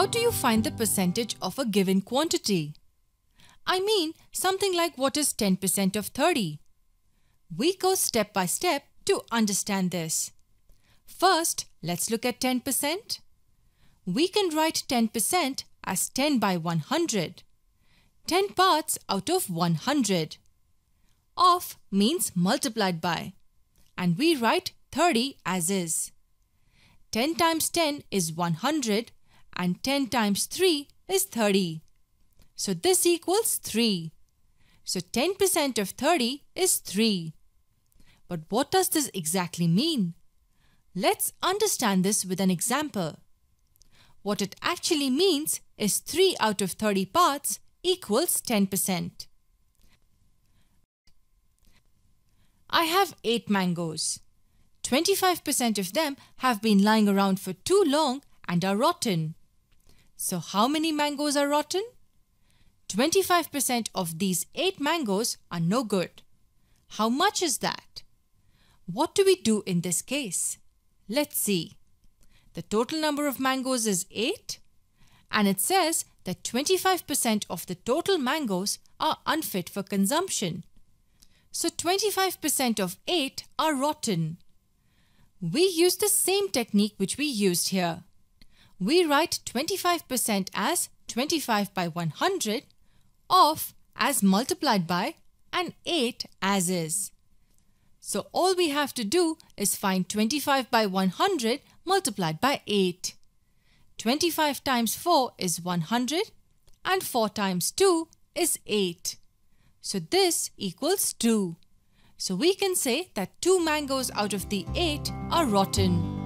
How do you find the percentage of a given quantity? I mean something like what is 10% of 30? We go step by step to understand this. First, let's look at 10%. We can write 10% as 10 by 100. 10 parts out of 100. Of means multiplied by. And we write 30 as is. 10 times 10 is 100 and 10 times 3 is 30. So this equals 3. So 10% of 30 is 3. But what does this exactly mean? Let's understand this with an example. What it actually means is 3 out of 30 parts equals 10%. I have 8 mangoes. 25% of them have been lying around for too long and are rotten. So how many mangoes are rotten? 25% of these 8 mangoes are no good. How much is that? What do we do in this case? Let's see. The total number of mangoes is 8 and it says that 25% of the total mangoes are unfit for consumption. So 25% of 8 are rotten. We use the same technique which we used here we write 25% as 25 by 100 of as multiplied by and 8 as is. So all we have to do is find 25 by 100 multiplied by 8. 25 times 4 is 100 and 4 times 2 is 8. So this equals 2. So we can say that 2 mangoes out of the 8 are rotten.